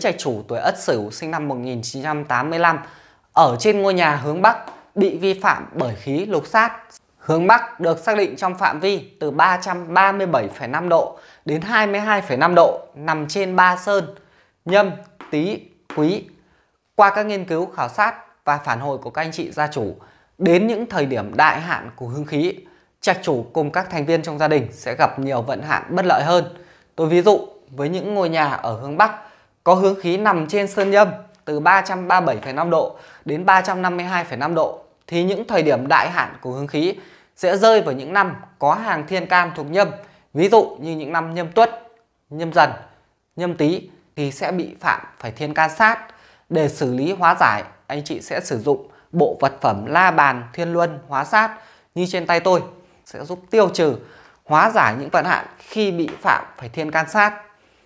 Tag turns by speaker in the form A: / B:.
A: Trạch chủ tuổi Ất Sửu sinh năm 1985 ở trên ngôi nhà hướng Bắc bị vi phạm bởi khí lục sát. Hướng Bắc được xác định trong phạm vi từ 337,5 độ đến 22,5 độ nằm trên ba sơn, nhâm, tý, quý. Qua các nghiên cứu khảo sát và phản hồi của các anh chị gia chủ, đến những thời điểm đại hạn của hướng khí, trạch chủ cùng các thành viên trong gia đình sẽ gặp nhiều vận hạn bất lợi hơn. Tôi ví dụ với những ngôi nhà ở hướng Bắc có hướng khí nằm trên sơn nhâm từ 337,5 độ đến 352,5 độ thì những thời điểm đại hạn của hướng khí sẽ rơi vào những năm có hàng thiên can thuộc nhâm ví dụ như những năm nhâm tuất, nhâm dần, nhâm tý thì sẽ bị phạm phải thiên can sát để xử lý hóa giải anh chị sẽ sử dụng bộ vật phẩm la bàn thiên luân hóa sát như trên tay tôi sẽ giúp tiêu trừ hóa giải những vận hạn khi bị phạm phải thiên can sát